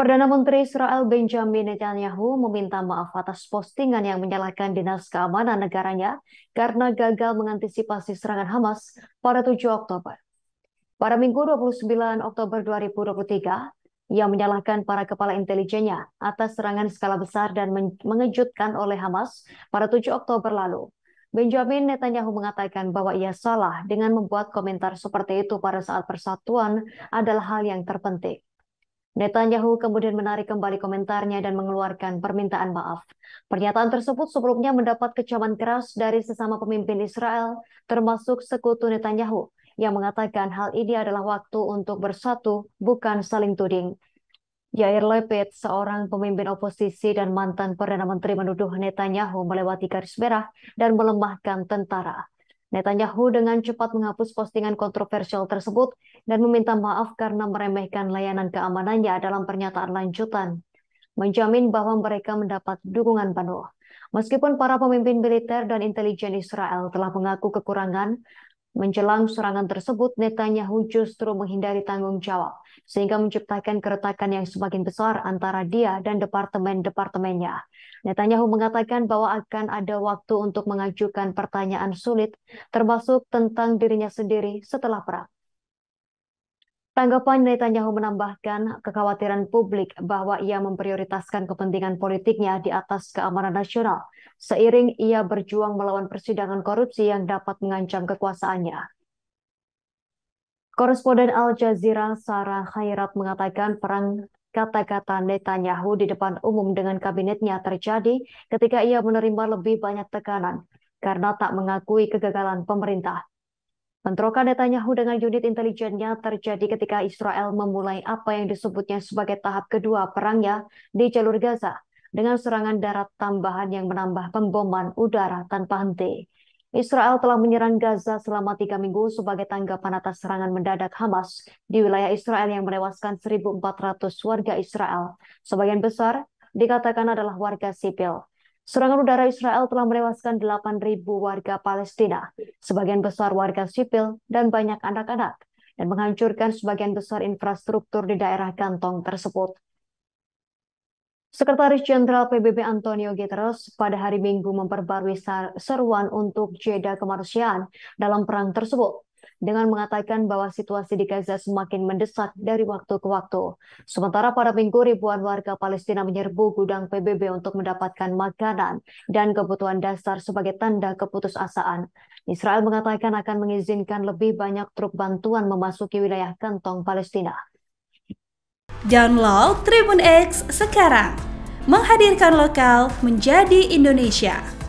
Perdana Menteri Israel Benjamin Netanyahu meminta maaf atas postingan yang menyalahkan Dinas Keamanan negaranya karena gagal mengantisipasi serangan Hamas pada 7 Oktober. Pada Minggu 29 Oktober 2023, ia menyalahkan para kepala intelijennya atas serangan skala besar dan mengejutkan oleh Hamas pada 7 Oktober lalu. Benjamin Netanyahu mengatakan bahwa ia salah dengan membuat komentar seperti itu pada saat persatuan adalah hal yang terpenting. Netanyahu kemudian menarik kembali komentarnya dan mengeluarkan permintaan maaf. Pernyataan tersebut sebelumnya mendapat kecaman keras dari sesama pemimpin Israel, termasuk sekutu Netanyahu, yang mengatakan hal ini adalah waktu untuk bersatu, bukan saling tuding. Yair Lepet, seorang pemimpin oposisi dan mantan Perdana Menteri menuduh Netanyahu melewati garis merah dan melemahkan tentara. Netanyahu dengan cepat menghapus postingan kontroversial tersebut dan meminta maaf karena meremehkan layanan keamanannya dalam pernyataan lanjutan, menjamin bahwa mereka mendapat dukungan penuh. Meskipun para pemimpin militer dan intelijen Israel telah mengaku kekurangan, Menjelang serangan tersebut, Netanyahu justru menghindari tanggung jawab, sehingga menciptakan keretakan yang semakin besar antara dia dan departemen-departemennya. Netanyahu mengatakan bahwa akan ada waktu untuk mengajukan pertanyaan sulit, termasuk tentang dirinya sendiri setelah perang. Tanggapan Netanyahu menambahkan kekhawatiran publik bahwa ia memprioritaskan kepentingan politiknya di atas keamanan nasional, seiring ia berjuang melawan persidangan korupsi yang dapat mengancam kekuasaannya. Koresponden Al Jazeera Sarah Khairat mengatakan perang kata-kata Netanyahu di depan umum dengan kabinetnya terjadi ketika ia menerima lebih banyak tekanan karena tak mengakui kegagalan pemerintah. Bentrokan Netanyahu dengan unit intelijennya terjadi ketika Israel memulai apa yang disebutnya sebagai tahap kedua perangnya di jalur Gaza dengan serangan darat tambahan yang menambah pemboman udara tanpa henti. Israel telah menyerang Gaza selama tiga minggu sebagai tanggapan atas serangan mendadak Hamas di wilayah Israel yang menewaskan 1.400 warga Israel. Sebagian besar dikatakan adalah warga sipil. Serangan udara Israel telah menewaskan 8.000 warga Palestina, sebagian besar warga sipil dan banyak anak-anak, dan menghancurkan sebagian besar infrastruktur di daerah kantong tersebut. Sekretaris Jenderal PBB Antonio Guterres pada hari Minggu memperbarui seruan untuk jeda kemanusiaan dalam perang tersebut dengan mengatakan bahwa situasi di Gaza semakin mendesak dari waktu ke waktu. Sementara pada minggu ribuan warga Palestina menyerbu gudang PBB untuk mendapatkan makanan dan kebutuhan dasar sebagai tanda keputusasaan. Israel mengatakan akan mengizinkan lebih banyak truk bantuan memasuki wilayah kantong Palestina. Download Tribun X sekarang. Menghadirkan lokal menjadi Indonesia.